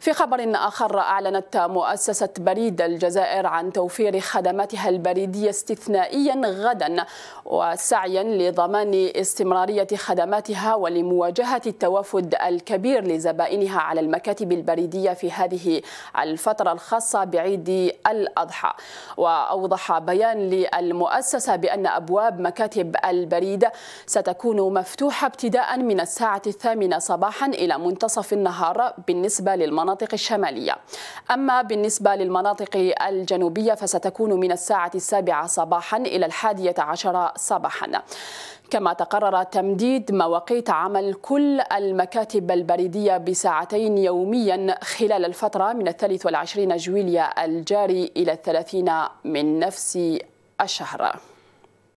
في خبر آخر أعلنت مؤسسة بريد الجزائر عن توفير خدماتها البريدية استثنائيا غدا وسعيا لضمان استمرارية خدماتها ولمواجهة التوافد الكبير لزبائنها على المكاتب البريدية في هذه الفترة الخاصة بعيد الأضحى وأوضح بيان للمؤسسة بأن أبواب مكاتب البريد ستكون مفتوحة ابتداء من الساعة الثامنة صباحا إلى منتصف النهار بالنسبة للمناطق المناطق الشمالية أما بالنسبة للمناطق الجنوبية فستكون من الساعة السابعة صباحا إلى الحادية عشر صباحا كما تقرر تمديد مواقيت عمل كل المكاتب البريدية بساعتين يوميا خلال الفترة من الثالث والعشرين جويليا الجاري إلى الثلاثين من نفس الشهر